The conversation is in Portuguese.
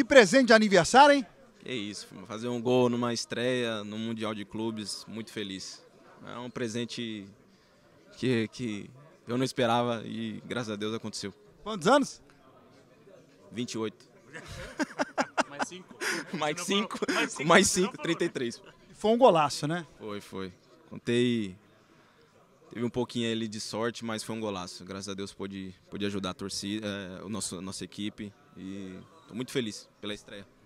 Que presente de aniversário, hein? Que isso, fazer um gol numa estreia no Mundial de Clubes, muito feliz. É um presente que, que eu não esperava e graças a Deus aconteceu. Quantos anos? 28. mais 5. Mais 5, mais 5, 33. Foi um golaço, né? Foi, foi. Contei Teve um pouquinho ali de sorte, mas foi um golaço. Graças a Deus pôde, pôde ajudar a torcida, é, o nosso, a nossa equipe. E estou muito feliz pela estreia.